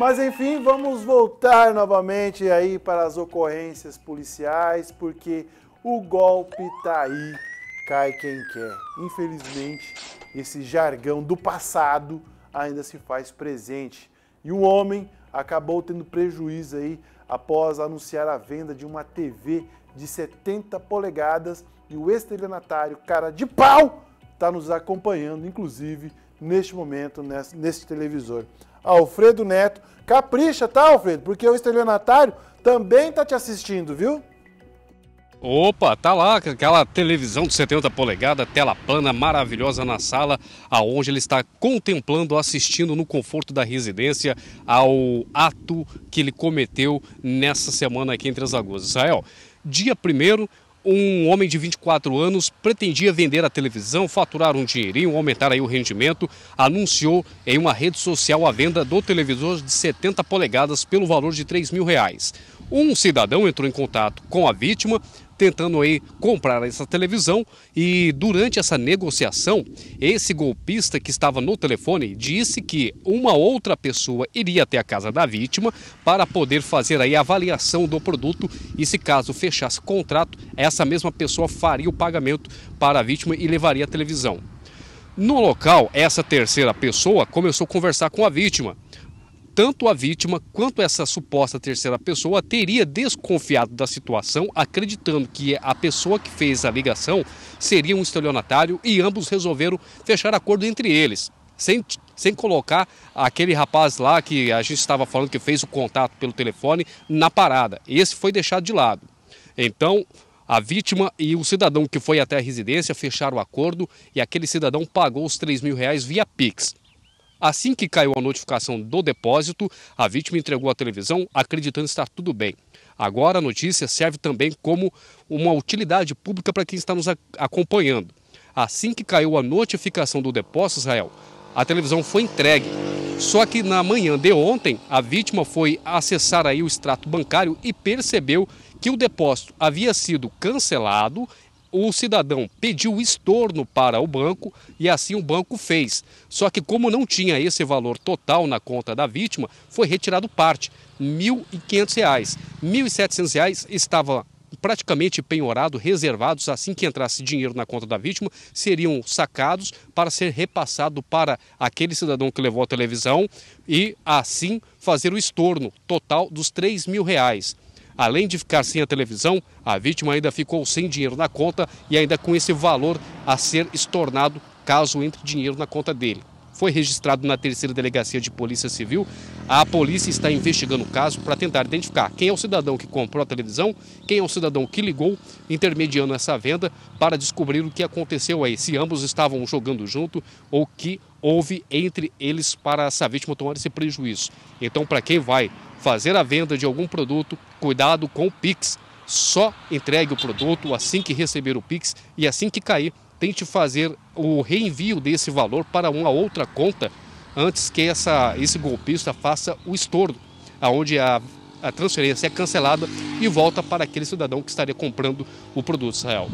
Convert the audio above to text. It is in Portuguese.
Mas enfim, vamos voltar novamente aí para as ocorrências policiais, porque o golpe tá aí, cai quem quer. Infelizmente, esse jargão do passado ainda se faz presente. E um homem acabou tendo prejuízo aí após anunciar a venda de uma TV de 70 polegadas e o estelionatário cara de pau está nos acompanhando, inclusive neste momento, nesse, nesse televisor. Alfredo Neto, capricha, tá, Alfredo? Porque o estelionatário também tá te assistindo, viu? Opa, tá lá, aquela televisão de 70 polegadas, tela plana, maravilhosa na sala, aonde ele está contemplando, assistindo no conforto da residência ao ato que ele cometeu nessa semana aqui em Três Lagoas. Israel, dia primeiro um homem de 24 anos pretendia vender a televisão, faturar um dinheirinho, aumentar aí o rendimento, anunciou em uma rede social a venda do televisor de 70 polegadas pelo valor de 3 mil reais. Um cidadão entrou em contato com a vítima, tentando aí comprar essa televisão e durante essa negociação, esse golpista que estava no telefone disse que uma outra pessoa iria até a casa da vítima para poder fazer aí a avaliação do produto e se caso fechasse contrato, essa mesma pessoa faria o pagamento para a vítima e levaria a televisão. No local, essa terceira pessoa começou a conversar com a vítima tanto a vítima quanto essa suposta terceira pessoa teria desconfiado da situação, acreditando que a pessoa que fez a ligação seria um estelionatário e ambos resolveram fechar acordo entre eles. Sem, sem colocar aquele rapaz lá que a gente estava falando que fez o contato pelo telefone na parada. Esse foi deixado de lado. Então, a vítima e o cidadão que foi até a residência fecharam o acordo e aquele cidadão pagou os 3 mil reais via Pix. Assim que caiu a notificação do depósito, a vítima entregou a televisão acreditando estar tudo bem. Agora a notícia serve também como uma utilidade pública para quem está nos acompanhando. Assim que caiu a notificação do depósito, Israel, a televisão foi entregue. Só que na manhã de ontem, a vítima foi acessar aí o extrato bancário e percebeu que o depósito havia sido cancelado, o cidadão pediu estorno para o banco e assim o banco fez. Só que, como não tinha esse valor total na conta da vítima, foi retirado parte, R$ 1.500. R$ 1.700 estava praticamente penhorado, reservados, assim que entrasse dinheiro na conta da vítima, seriam sacados para ser repassado para aquele cidadão que levou a televisão e assim fazer o estorno total dos R$ mil reais. Além de ficar sem a televisão, a vítima ainda ficou sem dinheiro na conta e ainda com esse valor a ser estornado caso entre dinheiro na conta dele. Foi registrado na terceira delegacia de Polícia Civil. A polícia está investigando o caso para tentar identificar quem é o cidadão que comprou a televisão, quem é o cidadão que ligou, intermediando essa venda, para descobrir o que aconteceu aí, se ambos estavam jogando junto ou que houve entre eles para essa vítima tomar esse prejuízo. Então, para quem vai fazer a venda de algum produto, cuidado com o Pix. Só entregue o produto assim que receber o Pix e assim que cair, tente fazer o reenvio desse valor para uma outra conta antes que essa, esse golpista faça o estorno, aonde a, a transferência é cancelada e volta para aquele cidadão que estaria comprando o produto Israel.